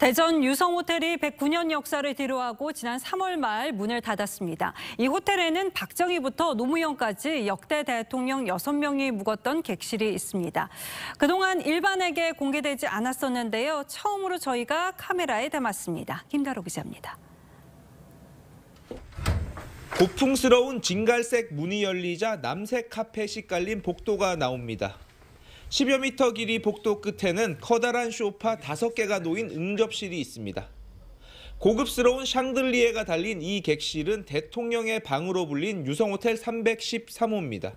대전 유성 호텔이 109년 역사를 뒤로하고 지난 3월 말 문을 닫았습니다. 이 호텔에는 박정희부터 노무현까지 역대 대통령 6명이 묵었던 객실이 있습니다. 그동안 일반에게 공개되지 않았었는데요. 처음으로 저희가 카메라에 담았습니다. 김다로 기자입니다. 고풍스러운 진갈색 문이 열리자 남색 카펫이 깔린 복도가 나옵니다. 10여 미터 길이 복도 끝에는 커다란 쇼파 5개가 놓인 응접실이 있습니다. 고급스러운 샹들리에가 달린 이 객실은 대통령의 방으로 불린 유성호텔 313호입니다.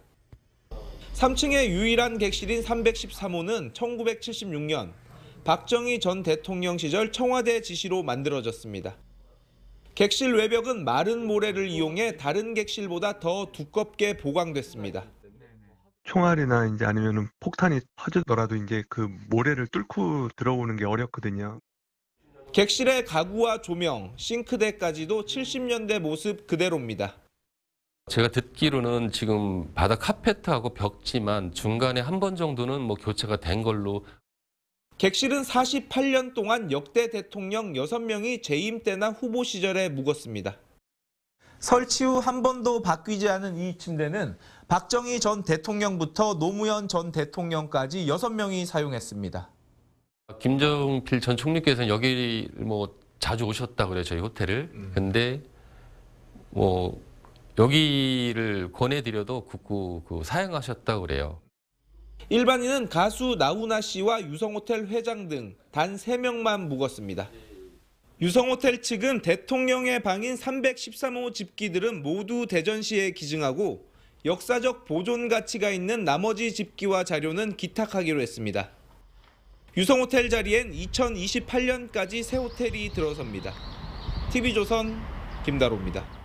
3층의 유일한 객실인 313호는 1976년 박정희 전 대통령 시절 청와대 지시로 만들어졌습니다. 객실 외벽은 마른 모래를 이용해 다른 객실보다 더 두껍게 보강됐습니다. 총알이나 이제 아니면은 폭탄이 퍼지더라도 이제 그 모래를 뚫고 들어오는 게 어렵거든요. 객실의 가구와 조명, 싱크대까지도 70년대 모습 그대로입니다. 제가 듣기로는 지금 바닥 카페트하고 벽지만 중간에 한 번 정도는 뭐 교체가 된 걸로 객실은 48년 동안 역대 대통령 6명이 재임 때나 후보 시절에 묵었습니다. 설치 후 한 번도 바뀌지 않은 이 침대는 박정희 전 대통령부터 노무현 전 대통령까지 여섯 명이 사용했습니다. 김정필 전 총리께서는 여기 뭐 자주 오셨다 그래요 저희 호텔을. 음. 근데 뭐 여기를 권해드려도 굳고 그 사양하셨다 그래요. 일반인은 가수 나훈아 씨와 유성호텔 회장 등 단 3명만 묵었습니다. 유성호텔 측은 대통령의 방인 313호 집기들은 모두 대전시에 기증하고 역사적 보존 가치가 있는 나머지 집기와 자료는 기탁하기로 했습니다. 유성호텔 자리엔 2028년까지 새 호텔이 들어섭니다. TV조선 김다로입니다.